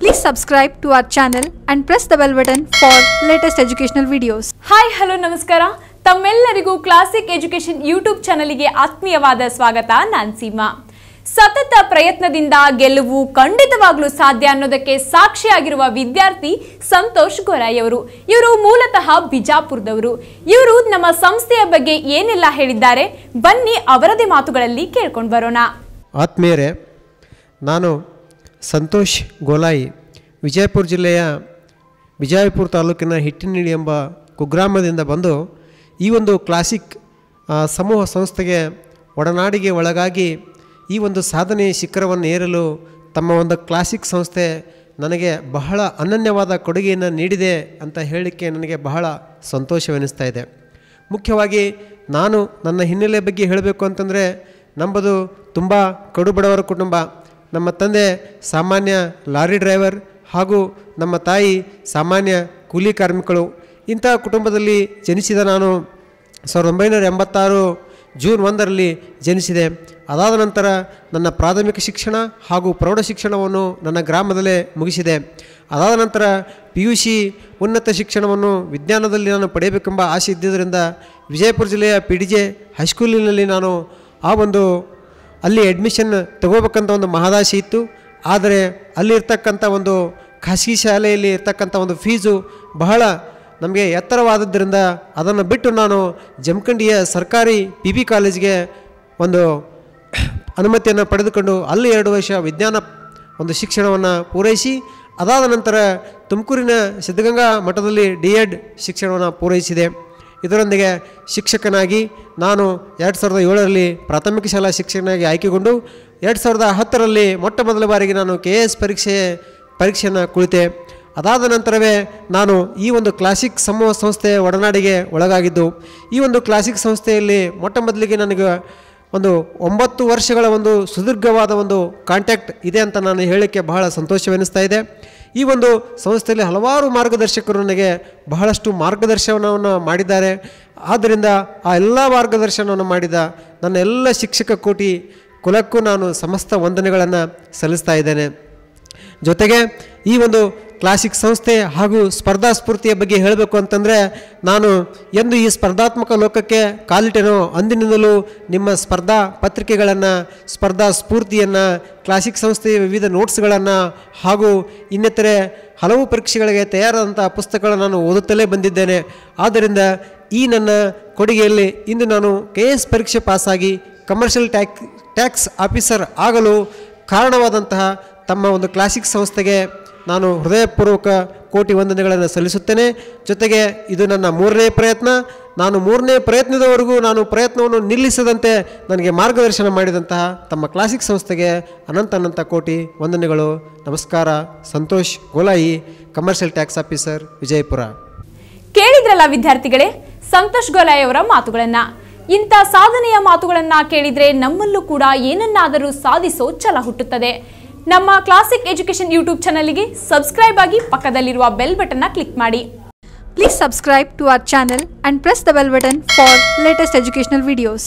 Please subscribe to our channel and press the bell button for latest educational videos. Hi, hello, namaskara. ತಮ್ಮೆಲ್ಲರಿಗೂ classic education YouTube ಚಾನಲಿಗೆ ಆತ್ಮೀಯವಾದ ಸ್ವಾಗತ ನಾನು ಸೀಮಾ ಸತತ ಪ್ರಯತ್ನದಿಂದ ಗೆಲುವು ಖಂಡಿತವಾಗ್ಲೂ ಸಾಧ್ಯ ಅನ್ನೋದಕ್ಕೆ ಸಾಕ್ಷಿಯಾಗಿರುವ ವಿದ್ಯಾರ್ಥಿ ಸಂತೋಷ್ ಅವರು ಇವರು ಮೂಲತಃ ಬಿಜಾಪುರದವರು ಇವರು ನಮ್ಮ ಸಂಸ್ಥೆಯ ಬಗ್ಗೆ ಏನೆಲ್ಲ ಹೇಳಿದ್ದಾರೆ ಬನ್ನಿ ಅವರದೇ ಮಾತುಗಳಲ್ಲಿ ಕೇಳ್ಕೊಂಡು ಬರೋಣ ಆತ್ಮೀಯರೇ ನಾನು ಸಂತೋಷ್ ಗೋಲಾಯಿ ವಿಜಯಪುರ ಜಿಲ್ಲೆಯ ವಿಜಯಪುರ ತಾಲೂಕಿನ ಹಿಟ್ಟಿನಿಡಿ ಎಂಬ ಕುಗ್ರಾಮದಿಂದ ಬಂದು ಈ ಒಂದು ಕ್ಲಾಸಿಕ್ ಸಮೂಹ ಸಂಸ್ಥೆಗೆ ಒಡನಾಡಿಗೆ ಒಳಗಾಗಿ ಈ ಒಂದು ಸಾಧನೆ ಶಿಖರವನ್ನು ಏರಲು ತಮ್ಮ ಒಂದು ಕ್ಲಾಸಿಕ್ ಸಂಸ್ಥೆ ನನಗೆ ಬಹಳ ಅನನ್ಯವಾದ ಕೊಡುಗೆಯನ್ನು ನೀಡಿದೆ ಅಂತ ಹೇಳಲಿಕ್ಕೆ ನನಗೆ ಬಹಳ ಸಂತೋಷವೆನಿಸ್ತಾ ಇದೆ ಮುಖ್ಯವಾಗಿ ನಾನು ನನ್ನ ಹಿನ್ನೆಲೆ ಬಗ್ಗೆ ಹೇಳಬೇಕು ಅಂತಂದರೆ ನಂಬದು ತುಂಬ ಕಡುಬಡವರ ಕುಟುಂಬ ನಮ್ಮ ತಂದೆ ಸಾಮಾನ್ಯ ಲಾರಿ ಡ್ರೈವರ್ ಹಾಗೂ ನಮ್ಮ ತಾಯಿ ಸಾಮಾನ್ಯ ಕೂಲಿ ಕಾರ್ಮಿಕಳು ಇಂತಹ ಕುಟುಂಬದಲ್ಲಿ ಜನಿಸಿದ ನಾನು ಸಾವಿರದ ಒಂಬೈನೂರ ಎಂಬತ್ತಾರು ಜೂನ್ ಒಂದರಲ್ಲಿ ಜನಿಸಿದೆ ಅದಾದ ನಂತರ ನನ್ನ ಪ್ರಾಥಮಿಕ ಶಿಕ್ಷಣ ಹಾಗೂ ಪ್ರೌಢ ಶಿಕ್ಷಣವನ್ನು ನನ್ನ ಗ್ರಾಮದಲ್ಲೇ ಮುಗಿಸಿದೆ ಅದಾದ ನಂತರ ಪಿ ಯು ಸಿ ಉನ್ನತ ಶಿಕ್ಷಣವನ್ನು ವಿಜ್ಞಾನದಲ್ಲಿ ನಾನು ಪಡೆಯಬೇಕೆಂಬ ಆಸೆ ಇದ್ದಿದ್ದರಿಂದ ವಿಜಯಪುರ ಜಿಲ್ಲೆಯ ಪಿ ಡಿ ಜೆ ಹೈಸ್ಕೂಲಿನಲ್ಲಿ ನಾನು ಆ ಒಂದು ಅಲ್ಲಿ ಅಡ್ಮಿಷನ್ ತಗೋಬೇಕಂತ ಒಂದು ಮಹದಾಶೆ ಇತ್ತು ಆದರೆ ಅಲ್ಲಿರ್ತಕ್ಕಂಥ ಒಂದು ಖಾಸಗಿ ಶಾಲೆಯಲ್ಲಿ ಇರ್ತಕ್ಕಂಥ ಒಂದು ಫೀಸು ಬಹಳ ನಮಗೆ ಎತ್ತರವಾದದ್ದರಿಂದ ಅದನ್ನು ಬಿಟ್ಟು ನಾನು ಜಮಖಂಡಿಯ ಸರ್ಕಾರಿ ಪಿ ಬಿ ಕಾಲೇಜ್ಗೆ ಒಂದು ಅನುಮತಿಯನ್ನು ಪಡೆದುಕೊಂಡು ಅಲ್ಲಿ ಎರಡು ವರ್ಷ ವಿಜ್ಞಾನ ಒಂದು ಶಿಕ್ಷಣವನ್ನು ಪೂರೈಸಿ ಅದಾದ ನಂತರ ತುಮಕೂರಿನ ಸಿದ್ಧಗಂಗಾ ಮಠದಲ್ಲಿ ಡಿ ಎಡ್ ಶಿಕ್ಷಣವನ್ನು ಪೂರೈಸಿದೆ ಇದರೊಂದಿಗೆ ಶಿಕ್ಷಕನಾಗಿ ನಾನು ಎರಡು ಸಾವಿರದ ಏಳರಲ್ಲಿ ಪ್ರಾಥಮಿಕ ಶಾಲಾ ಶಿಕ್ಷಕನಾಗಿ ಆಯ್ಕೆಗೊಂಡು ಎರಡು ಸಾವಿರದ ಹತ್ತರಲ್ಲಿ ಮೊಟ್ಟ ಮೊದಲ ಬಾರಿಗೆ ನಾನು ಕೆ ಎ ಎಸ್ ಪರೀಕ್ಷೆ ಪರೀಕ್ಷೆಯನ್ನು ಕುಳಿತೆ ಅದಾದ ನಂತರವೇ ನಾನು ಈ ಒಂದು ಕ್ಲಾಸಿಕ್ ಸಮೂಹ ಸಂಸ್ಥೆ ಒಡನಾಡಿಗೆ ಒಳಗಾಗಿದ್ದು ಈ ಒಂದು ಕ್ಲಾಸಿಕ್ ಸಂಸ್ಥೆಯಲ್ಲಿ ಮೊಟ್ಟ ಮೊದಲಿಗೆ ನನಗೆ ಒಂದು ಒಂಬತ್ತು ವರ್ಷಗಳ ಒಂದು ಸುದೀರ್ಘವಾದ ಒಂದು ಕಾಂಟ್ಯಾಕ್ಟ್ ಇದೆ ಅಂತ ನಾನು ಹೇಳಲಿಕ್ಕೆ ಬಹಳ ಸಂತೋಷವೆನಿಸ್ತಾ ಇದೆ ಈ ಒಂದು ಸಂಸ್ಥೆಯಲ್ಲಿ ಹಲವಾರು ಮಾರ್ಗದರ್ಶಕರು ನನಗೆ ಬಹಳಷ್ಟು ಮಾರ್ಗದರ್ಶನವನ್ನು ಮಾಡಿದ್ದಾರೆ ಆದ್ದರಿಂದ ಆ ಎಲ್ಲ ಮಾರ್ಗದರ್ಶನವನ್ನು ಮಾಡಿದ ನನ್ನ ಎಲ್ಲ ಶಿಕ್ಷಕ ಕೋಟಿ ಕುಲಕ್ಕೂ ನಾನು ಸಮಸ್ತ ವಂದನೆಗಳನ್ನು ಸಲ್ಲಿಸ್ತಾ ಇದ್ದೇನೆ ಜೊತೆಗೆ ಈ ಒಂದು ಕ್ಲಾಸಿಕ್ ಸಂಸ್ಥೆ ಹಾಗೂ ಸ್ಪರ್ಧಾ ಸ್ಫೂರ್ತಿಯ ಬಗ್ಗೆ ಹೇಳಬೇಕು ಅಂತಂದರೆ ನಾನು ಎಂದು ಈ ಸ್ಪರ್ಧಾತ್ಮಕ ಲೋಕಕ್ಕೆ ಕಾಲಿಟ್ಟೆನೋ ಅಂದಿನಿಂದಲೂ ನಿಮ್ಮ ಸ್ಪರ್ಧಾ ಪತ್ರಿಕೆಗಳನ್ನು ಸ್ಪರ್ಧಾ ಸ್ಫೂರ್ತಿಯನ್ನು ಕ್ಲಾಸಿಕ್ ಸಂಸ್ಥೆಯ ವಿವಿಧ ನೋಟ್ಸ್ಗಳನ್ನು ಹಾಗೂ ಇನ್ನಿತರೆ ಹಲವು ಪರೀಕ್ಷೆಗಳಿಗೆ ತಯಾರಾದಂಥ ಪುಸ್ತಕಗಳನ್ನು ನಾನು ಓದುತ್ತಲೇ ಬಂದಿದ್ದೇನೆ ಆದ್ದರಿಂದ ಈ ನನ್ನ ಕೊಡುಗೆಯಲ್ಲಿ ಇಂದು ನಾನು ಕೆ ಎಸ್ ಪರೀಕ್ಷೆ ಪಾಸಾಗಿ ಕಮರ್ಷಿಯಲ್ ಟ್ಯಾಕ್ ಟ್ಯಾಕ್ಸ್ ಆಫೀಸರ್ ಆಗಲು ಕಾರಣವಾದಂತಹ ತಮ್ಮ ಒಂದು ಕ್ಲಾಸಿಕ್ ಸಂಸ್ಥೆಗೆ ನಾನು ಹೃದಯಪೂರ್ವಕ ಕೋಟಿ ವಂದನೆಗಳನ್ನು ಸಲ್ಲಿಸುತ್ತೇನೆ ಜೊತೆಗೆ ಇದು ನನ್ನ ಮೂರನೇ ಪ್ರಯತ್ನ ನಾನು ಮೂರನೇ ಪ್ರಯತ್ನದವರೆಗೂ ನಾನು ಪ್ರಯತ್ನವನ್ನು ನಿಲ್ಲಿಸದಂತೆ ನನಗೆ ಮಾರ್ಗದರ್ಶನ ಮಾಡಿದಂತಹ ತಮ್ಮ ಕ್ಲಾಸಿಕ್ ಸಂಸ್ಥೆಗೆ ಅನಂತ ಅನಂತ ಕೋಟಿ ವಂದನೆಗಳು ನಮಸ್ಕಾರ Santosh Golai commercial tax officer Vijayapura ಕೇಳಿದ್ರಲ್ಲ ವಿದ್ಯಾರ್ಥಿಗಳೇ ಸಂತೋಷ್ ಗೋಲಾಯಿ ಅವರ ಮಾತುಗಳನ್ನು ಇಂಥ ಸಾಧನೆಯ ಮಾತುಗಳನ್ನು ಕೇಳಿದರೆ ನಮ್ಮಲ್ಲೂ ಕೂಡ ಏನನ್ನಾದರೂ ಸಾಧಿಸೋ ಛಲ ಹುಟ್ಟುತ್ತದೆ ನಮ್ಮ ಕ್ಲಾಸಿಕ್ ಎಜುಕೇಶನ್ ಯೂಟ್ಯೂಬ್ ಚಾನಲ್ಗೆ ಸಬ್ಸ್ಕ್ರೈಬ್ ಆಗಿ ಪಕ್ಕದಲ್ಲಿರುವ ಬೆಲ್ ಬಟನ್ನ ಕ್ಲಿಕ್ ಮಾಡಿ please subscribe to our channel and press the bell button for latest educational videos